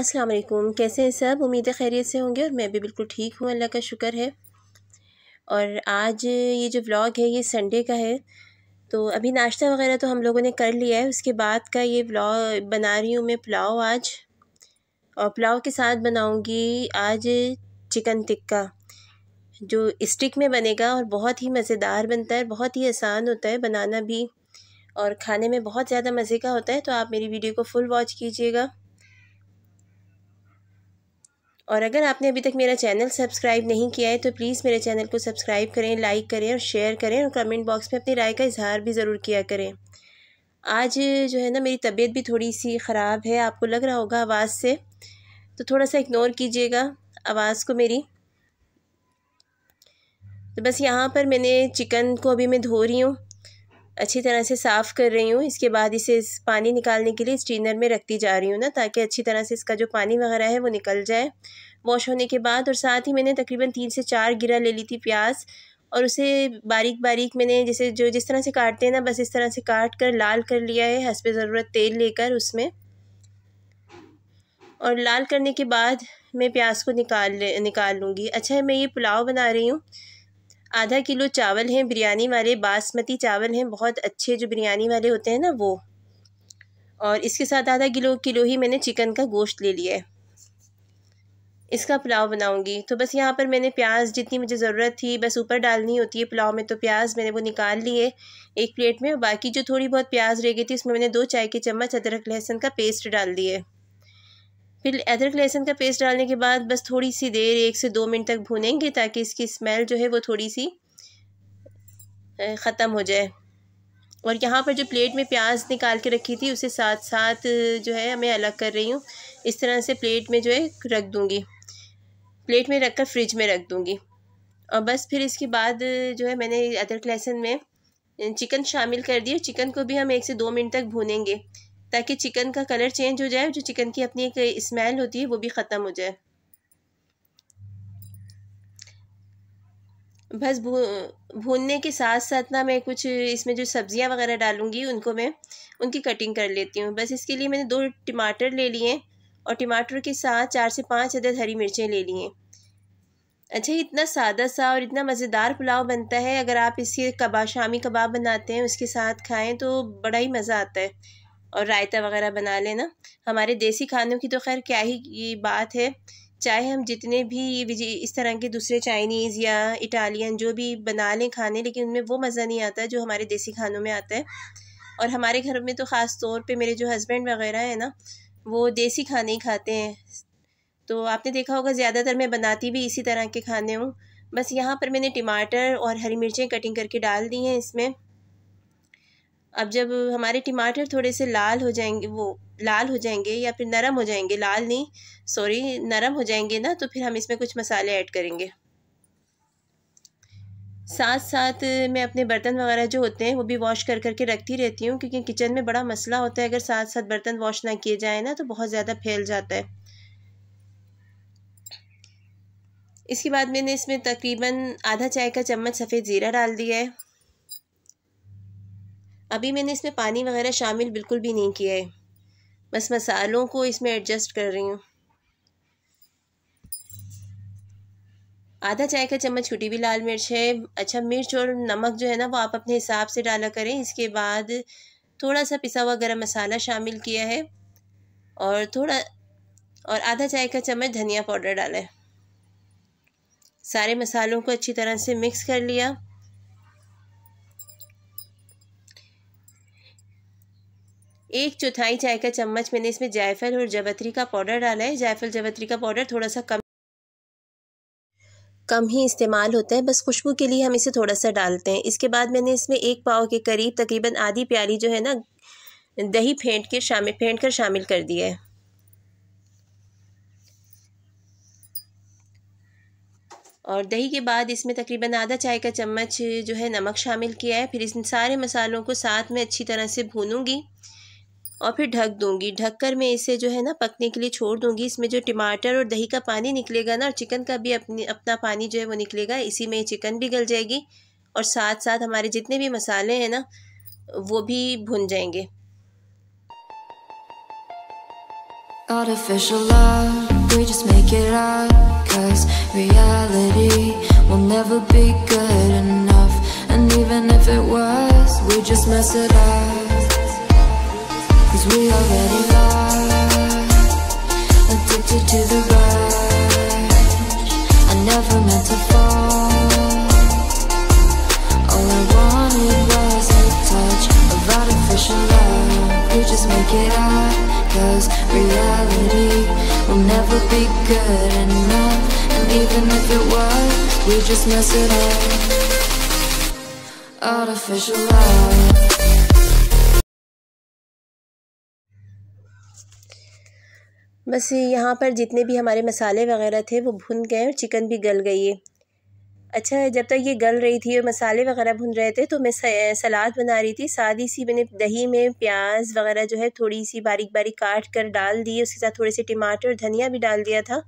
अस्सलाम वालेकुम कैसे हैं सब उम्मीद खैरियत से होंगे और मैं भी बिल्कुल ठीक हूँ अल्लाह का शुक्र है और आज ये जो व्लॉग है ये संडे का है तो अभी नाश्ता वगैरह तो हम लोगों ने कर लिया है उसके बाद का ये व्लॉग बना रही हूँ मैं पुलाव आज और पुलाव के साथ बनाऊँगी आज चिकन टिक्का जो स्टिक में बनेगा और बहुत ही मज़ेदार बनता है बहुत ही आसान होता है बनाना भी और खाने में बहुत ज़्यादा मज़े का होता है तो आप मेरी वीडियो को फुल वॉच कीजिएगा और अगर आपने अभी तक मेरा चैनल सब्सक्राइब नहीं किया है तो प्लीज़ मेरे चैनल को सब्सक्राइब करें लाइक करें और शेयर करें और कमेंट बॉक्स में अपनी राय का इजहार भी ज़रूर किया करें आज जो है ना मेरी तबीयत भी थोड़ी सी ख़राब है आपको लग रहा होगा आवाज़ से तो थोड़ा सा इग्नोर कीजिएगा आवाज़ को मेरी तो बस यहाँ पर मैंने चिकन को अभी मैं धो रही हूँ अच्छी तरह से साफ़ कर रही हूँ इसके बाद इसे इस पानी निकालने के लिए स्ट्रीनर में रखती जा रही हूँ ना ताकि अच्छी तरह से इसका जो पानी वगैरह है वो निकल जाए वॉश होने के बाद और साथ ही मैंने तकरीबन तीन से चार गिरा ले ली थी प्याज और उसे बारीक बारीक मैंने जैसे जो जिस तरह से काटते हैं ना बस इस तरह से काट कर लाल कर लिया है हंसप ज़रूरत तेल लेकर उसमें और लाल करने के बाद मैं प्याज को निकाल निकाल लूँगी अच्छा है मैं ये पुलाव बना रही हूँ आधा किलो चावल हैं बिरयानी वाले बासमती चावल हैं बहुत अच्छे जो बिरयानी वाले होते हैं ना वो और इसके साथ आधा किलो किलो ही मैंने चिकन का गोश्त ले लिया है इसका पुलाव बनाऊंगी तो बस यहाँ पर मैंने प्याज जितनी मुझे ज़रूरत थी बस ऊपर डालनी होती है पुलाव में तो प्याज मैंने वो निकाल लिए एक प्लेट में बाकी जो थोड़ी बहुत प्याज रह गई थी उसमें मैंने दो चाय के चम्मच अदरक लहसुन का पेस्ट डाल दिए फिर अदरक लहसुन का पेस्ट डालने के बाद बस थोड़ी सी देर एक से दो मिनट तक भूनेंगे ताकि इसकी स्मेल जो है वो थोड़ी सी ख़त्म हो जाए और यहाँ पर जो प्लेट में प्याज निकाल के रखी थी उसे साथ साथ जो है मैं अलग कर रही हूँ इस तरह से प्लेट में जो है रख दूँगी प्लेट में रख कर फ्रिज में रख दूँगी और बस फिर इसके बाद जो है मैंने अदरक लहसुन में चिकन शामिल कर दिया चिकन को भी हम एक से दो मिनट तक भूनेंगे ताकि चिकन का कलर चेंज हो जाए जो चिकन की अपनी एक स्मेल होती है वो भी ख़त्म हो जाए बस भू भूनने के साथ साथ ना मैं कुछ इसमें जो सब्ज़ियाँ वगैरह डालूँगी उनको मैं उनकी कटिंग कर लेती हूँ बस इसके लिए मैंने दो टमाटर ले लिए और टमाटर के साथ चार से पाँच अदद हरी मिर्चें ले लिए अच्छा इतना सादा सा और इतना मज़ेदार पुलाव बनता है अगर आप इसके कबाब शामी कबाब बनाते हैं उसके साथ खाएं तो बड़ा ही मज़ा आता है और रायता वगैरह बना लेना हमारे देसी खानों की तो खैर क्या ही ये बात है चाहे हम जितने भी इस तरह के दूसरे चाइनीज़ या इटालियन जो भी बना लें खाने लेकिन उनमें वो मज़ा नहीं आता जो हमारे देसी खानों में आता है और हमारे घर में तो ख़ास तौर पे मेरे जो हस्बैंड वगैरह हैं ना वो देसी खाने ही खाते हैं तो आपने देखा होगा ज़्यादातर मैं बनाती भी इसी तरह के खाने हूँ बस यहाँ पर मैंने टमाटर और हरी मिर्चें कटिंग करके डाल दी हैं इसमें अब जब हमारे टमाटर थोड़े से लाल हो जाएंगे वो लाल हो जाएंगे या फिर नरम हो जाएंगे लाल नहीं सॉरी नरम हो जाएंगे ना तो फिर हम इसमें कुछ मसाले ऐड करेंगे साथ साथ मैं अपने बर्तन वगैरह जो होते हैं वो भी वॉश कर करके रखती रहती हूँ क्योंकि किचन में बड़ा मसला होता है अगर साथ साथ बर्तन वॉश ना किए जाए ना तो बहुत ज़्यादा फैल जाता है इसके बाद मैंने इसमें तकरीबन आधा चाय का चम्मच सफ़ेद ज़ीरा डाल दिया है अभी मैंने इसमें पानी वगैरह शामिल बिल्कुल भी नहीं किया है बस मसालों को इसमें एडजस्ट कर रही हूँ आधा चाय का चम्मच छोटी हुई लाल मिर्च है अच्छा मिर्च और नमक जो है ना वो आप अपने हिसाब से डाला करें इसके बाद थोड़ा सा पिसा हुआ गरम मसाला शामिल किया है और थोड़ा और आधा चाय का चम्मच धनिया पाउडर डाला है सारे मसालों को अच्छी तरह से मिक्स कर लिया एक चौथाई चाय का चम्मच मैंने इसमें जायफल और जवत्री का पाउडर डाला है जायफल जवत्री का पाउडर थोड़ा सा कम कम ही इस्तेमाल होता है बस खुशबू के लिए हम इसे थोड़ा सा डालते हैं इसके बाद मैंने इसमें एक पाव के करीब तकरीबन आधी प्याली जो है ना दही फेंट के शामिल फेंट कर शामिल कर दिया है और दही के बाद इसमें तकरीबन आधा चाय का चम्मच जो है नमक शामिल किया है फिर इन सारे मसालों को साथ में अच्छी तरह से भूनूंगी और फिर ढक दूंगी ढककर मैं इसे जो है ना पकने के लिए छोड़ दूंगी इसमें जो टमाटर और दही का पानी निकलेगा ना और चिकन का भी अपनी अपना पानी जो है वो निकलेगा इसी में चिकन भी गल जाएगी और साथ साथ हमारे जितने भी मसाले हैं ना वो भी भुन जाएंगे Artificial love, we just make it up Cause reality will never be good enough And even if it was, we just mess it up Cause we already are Addicted to the rush I never meant to fall All I wanted was a touch Of artificial love You just make it up Cause reality Will never be good enough And even if it was We just mess it up Artificial love बस यहाँ पर जितने भी हमारे मसाले वगैरह थे वो भुन गए और चिकन भी गल गई है अच्छा जब तक ये गल रही थी और मसाले वगैरह भुन रहे थे तो मैं सलाद बना रही थी सादी सी मैंने दही में प्याज वगैरह जो है थोड़ी सी बारीक बारीक काट कर डाल दी उसके साथ थोड़े से टमाटर और धनिया भी डाल दिया था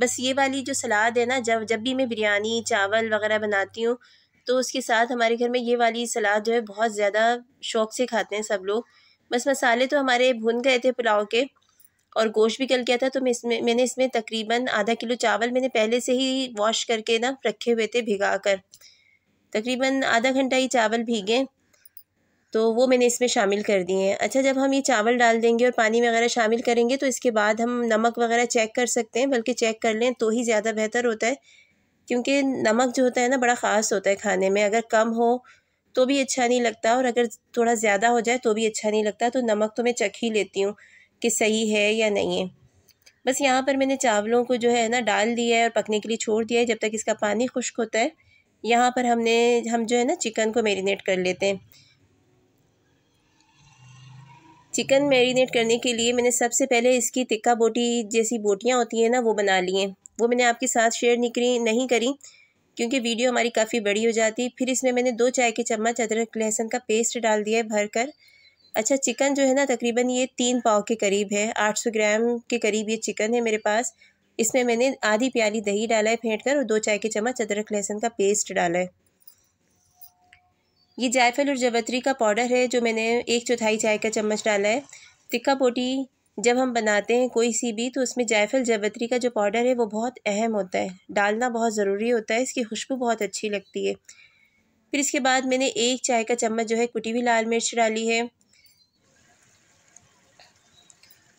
बस ये वाली जो सलाद है ना जब जब भी मैं बिरयानी चावल वगैरह बनाती हूँ तो उसके साथ हमारे घर में ये वाली सलाद जो है बहुत ज़्यादा शौक से खाते हैं सब लोग बस मसाले तो हमारे भुन गए थे पुलाव के और गोश्त भी गल गया था तो मैं इसमें मैंने इसमें तकरीबन आधा किलो चावल मैंने पहले से ही वॉश करके ना रखे हुए थे भिगा कर तकरीबन आधा घंटा ही चावल भीगे तो वो मैंने इसमें शामिल कर दिए हैं अच्छा जब हम ये चावल डाल देंगे और पानी वगैरह शामिल करेंगे तो इसके बाद हम नमक वगैरह चेक कर सकते हैं बल्कि चेक कर लें तो ही ज़्यादा बेहतर होता है क्योंकि नमक जो होता है ना बड़ा ख़ास होता है खाने में अगर कम हो तो भी अच्छा नहीं लगता और अगर थोड़ा ज़्यादा हो जाए तो भी अच्छा नहीं लगता तो नमक तो मैं चख ही लेती हूँ कि सही है या नहीं है बस यहाँ पर मैंने चावलों को जो है ना डाल दिया है और पकने के लिए छोड़ दिया है जब तक इसका पानी खुश्क होता है यहाँ पर हमने हम जो है ना चिकन को मेरीनेट कर लेते हैं चिकन मेरीनेट करने के लिए मैंने सबसे पहले इसकी तिक्का बोटी जैसी बोटियाँ होती हैं ना वो बना ली हैं वो मैंने आपके साथ शेयर नहीं करी नहीं करी क्योंकि वीडियो हमारी काफ़ी बड़ी हो जाती फिर इसमें मैंने दो चाय के चम्मच अदरक लहसुन का पेस्ट डाल दिया है भर कर अच्छा चिकन जो है ना तकरीबन ये तीन पाव के करीब है आठ सौ ग्राम के करीब ये चिकन है मेरे पास इसमें मैंने आधी प्याली दही डाला है फेंट कर और दो चाय के चम्मच अदरक लहसुन का पेस्ट डाला है ये जायफल और जवत्री का पाउडर है जो मैंने एक चौथाई चाय का चम्मच डाला है तिक्का पोटी जब हम बनाते हैं कोई सी भी तो उसमें जायफल जवत्री का जो पाउडर है वो बहुत अहम होता है डालना बहुत ज़रूरी होता है इसकी खुशबू बहुत अच्छी लगती है फिर इसके बाद मैंने एक चाय का चम्मच जो है कुटी हुई लाल मिर्च डाली है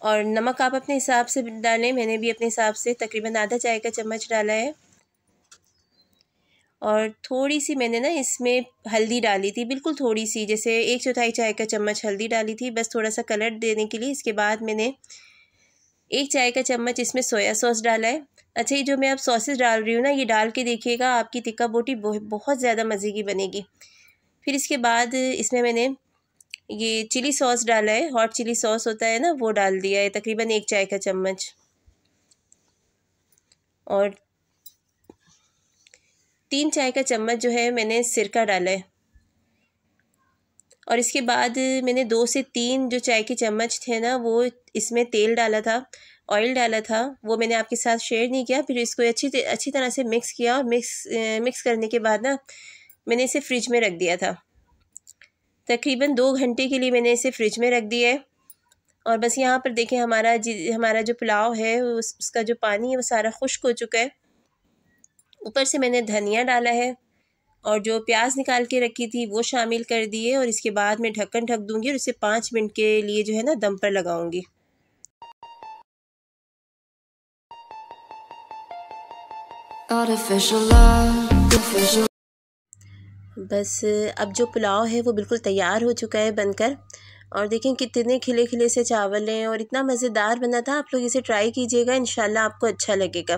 और नमक आप अपने हिसाब से डालें मैंने भी अपने हिसाब से तकरीबन आधा चाय का चम्मच डाला है और थोड़ी सी मैंने ना इसमें हल्दी डाली थी बिल्कुल थोड़ी सी जैसे एक चौथाई चाय का चम्मच हल्दी डाली थी बस थोड़ा सा कलर देने के लिए इसके बाद मैंने एक चाय का चम्मच इसमें सोया सॉस डाला है अच्छा ये जो मैं अब सॉसेस डाल रही हूँ ना ये डाल के देखिएगा आपकी तिक्का बोटी बहुत ज़्यादा मज़े की बनेगी फिर इसके बाद इसमें मैंने ये चिली सॉस डाला है हॉट चिली सॉस होता है ना वो डाल दिया है तकरीबन एक चाय का चम्मच और तीन चाय का चम्मच जो है मैंने सिरका डाला है और इसके बाद मैंने दो से तीन जो चाय के चम्मच थे ना वो इसमें तेल डाला था ऑयल डाला था वो मैंने आपके साथ शेयर नहीं किया फिर इसको अच्छी अच्छी तरह से मिक्स किया और मिक्स मिक्स करने के बाद ना मैंने इसे फ्रिज में रख दिया था तकरीबन दो घंटे के लिए मैंने इसे फ्रिज में रख दिया है और बस यहाँ पर देखें हमारा जी हमारा जो पुलाव है उस, उसका जो पानी है वो सारा खुश्क हो चुका है ऊपर से मैंने धनिया डाला है और जो प्याज निकाल के रखी थी वो शामिल कर दिए और इसके बाद मैं ढक्कन ढक दूंगी और इसे पाँच मिनट के लिए जो है ना दम पर लगाऊंगी Artificial love, artificial बस अब जो पुलाव है वो बिल्कुल तैयार हो चुका है बनकर और देखें कितने खिले खिले से चावल हैं और इतना मज़ेदार बना था आप लोग इसे ट्राई कीजिएगा इन आपको अच्छा लगेगा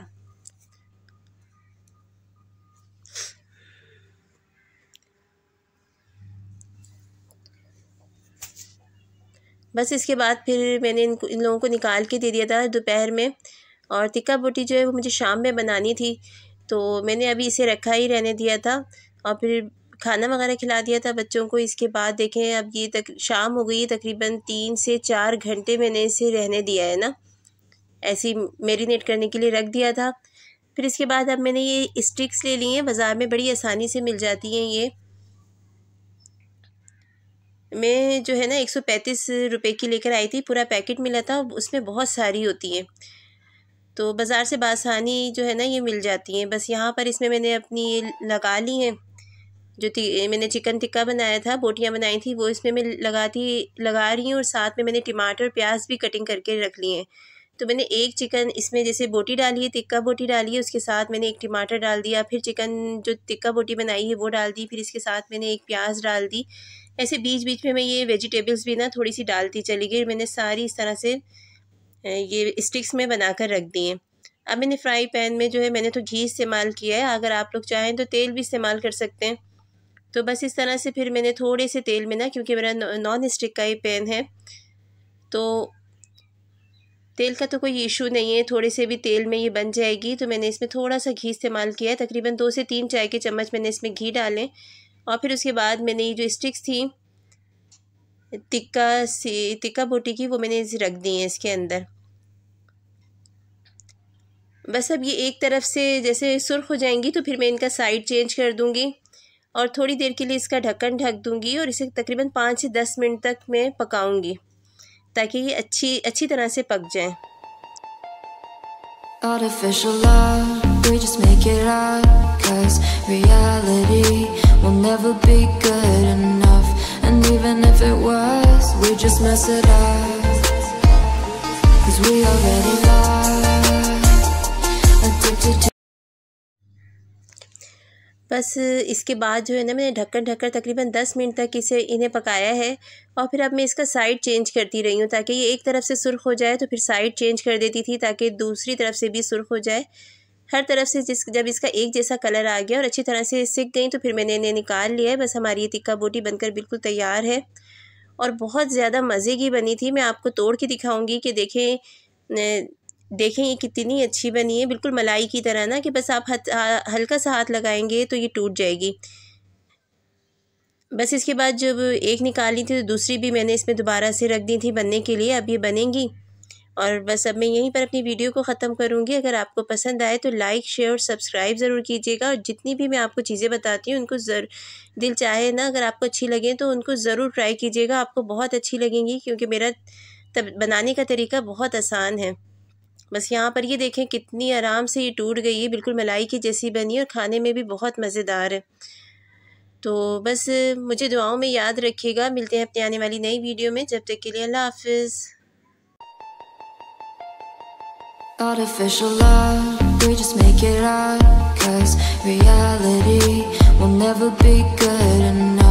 बस इसके बाद फिर मैंने इन इन लोगों को निकाल के दे दिया था दोपहर में और तिक्का बोटी जो है वो मुझे शाम में बनानी थी तो मैंने अभी इसे रखा ही रहने दिया था और फिर खाना वगैरह खिला दिया था बच्चों को इसके बाद देखें अब ये तक शाम हो गई है तकरीबन तीन से चार घंटे मैंने इसे रहने दिया है ना ऐसी मेरीनेट करने के लिए रख दिया था फिर इसके बाद अब मैंने ये स्टिक्स ले ली हैं बाज़ार में बड़ी आसानी से मिल जाती हैं ये मैं जो है ना एक सौ पैंतीस रुपये की लेकर आई थी पूरा पैकेट मिला था उसमें बहुत सारी होती हैं तो बाज़ार से बासानी जो है ना ये मिल जाती हैं बस यहाँ पर इसमें मैंने अपनी ये लगा ली हैं जो मैंने चिकन टिक्का बनाया था बोटियाँ बनाई थी वो इसमें मैं लगाती लगा रही हूँ और साथ में मैंने टमाटर प्याज भी कटिंग करके रख ली हैं तो मैंने एक चिकन इसमें जैसे बोटी डाली है टिक्का बोटी डाली है उसके साथ मैंने एक टमाटर डाल दिया फिर चिकन जो टिक्का बोटी बनाई है वो डाल दी फिर इसके साथ मैंने एक प्याज डाल दी ऐसे बीच बीच में मैं ये वेजिटेबल्स भी ना थोड़ी सी डालती चली गई मैंने सारी इस तरह से ये स्टिक्स में बना कर रख दिए अब मैंने फ्राई पैन में जो है मैंने तो घी इस्तेमाल किया है अगर आप लोग चाहें तो तेल भी इस्तेमाल कर सकते हैं तो बस इस तरह से फिर मैंने थोड़े से तेल में ना क्योंकि मेरा नॉन स्टिक का ही पैन है तो तेल का तो कोई इशू नहीं है थोड़े से भी तेल में ये बन जाएगी तो मैंने इसमें थोड़ा सा घी इस्तेमाल किया है तकरीबन दो से तीन चाय के चम्मच मैंने इसमें घी डालें और फिर उसके बाद मैंने ये जो स्टिक्स थी टिक्का सी तिक्का बोटी की वो मैंने रख दी है इसके अंदर बस अब ये एक तरफ से जैसे सुर्ख हो जाएंगी तो फिर मैं इनका साइड चेंज कर दूँगी और थोड़ी देर के लिए इसका ढक्कन ढक दूंगी और इसे तकरीबन पाँच से दस मिनट तक मैं पकाऊंगी ताकि ये अच्छी अच्छी तरह से पक जाए We already know बस इसके बाद जो है ना मैंने ढक्कन ढककर तकरीबन दस मिनट तक इसे इन्हें पकाया है और फिर अब मैं इसका साइड चेंज करती रही हूँ ताकि ये एक तरफ से सुर्ख हो जाए तो फिर साइड चेंज कर देती थी ताकि दूसरी तरफ से भी सुर्ख हो जाए हर तरफ से जिस जब इसका एक जैसा कलर आ गया और अच्छी तरह से सीख गई तो फिर मैंने इन्हें निकाल लिया है बस हमारी ये तिक्का बोटी बनकर बिल्कुल तैयार है और बहुत ज़्यादा मज़े की बनी थी मैं आपको तोड़ के दिखाऊंगी कि देखें देखें ये कितनी अच्छी बनी है बिल्कुल मलाई की तरह ना कि बस आप हथ हल्का सा हाथ लगाएंगे तो ये टूट जाएगी बस इसके बाद जब एक निकाली थी तो दूसरी भी मैंने इसमें दोबारा से रख दी थी बनने के लिए अब ये बनेंगी और बस अब मैं यहीं पर अपनी वीडियो को ख़त्म करूँगी अगर आपको पसंद आए तो लाइक शेयर और सब्सक्राइब ज़रूर कीजिएगा और जितनी भी मैं आपको चीज़ें बताती हूँ उनको ज़र दिल चाहे ना अगर आपको अच्छी लगे तो उनको ज़रूर ट्राई कीजिएगा आपको बहुत अच्छी लगेंगी क्योंकि मेरा तब बनाने का तरीका बहुत आसान है बस यहाँ पर ये देखें कितनी आराम से ये टूट गई है बिल्कुल मलाई की जैसी बनी और खाने में भी बहुत मज़ेदार है तो बस मुझे दुआओं में याद रखिएगा मिलते हैं अपने आने वाली नई वीडियो में जब तक के लिए अल्लाह हाफिज़ Artificial love, we just make it up Cause reality will never be good enough